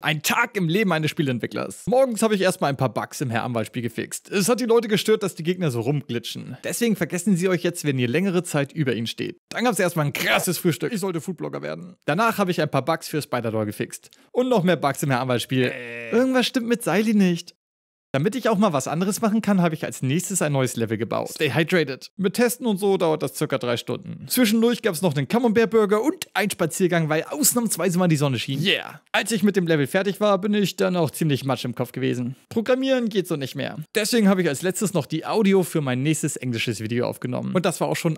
Ein Tag im Leben eines Spielentwicklers. Morgens habe ich erstmal ein paar Bugs im Herr Anwalt-Spiel gefixt. Es hat die Leute gestört, dass die Gegner so rumglitschen. Deswegen vergessen sie euch jetzt, wenn ihr längere Zeit über ihnen steht. Dann gab es erstmal ein krasses Frühstück. Ich sollte Foodblogger werden. Danach habe ich ein paar Bugs für spider doll gefixt. Und noch mehr Bugs im Herr Anwalt-Spiel. Äh. Irgendwas stimmt mit Seili nicht. Damit ich auch mal was anderes machen kann, habe ich als nächstes ein neues Level gebaut. Stay hydrated. Mit Testen und so dauert das circa drei Stunden. Zwischendurch gab es noch einen Camembert Burger und einen Spaziergang, weil ausnahmsweise mal die Sonne schien. Yeah. Als ich mit dem Level fertig war, bin ich dann auch ziemlich matsch im Kopf gewesen. Programmieren geht so nicht mehr. Deswegen habe ich als letztes noch die Audio für mein nächstes englisches Video aufgenommen. Und das war auch schon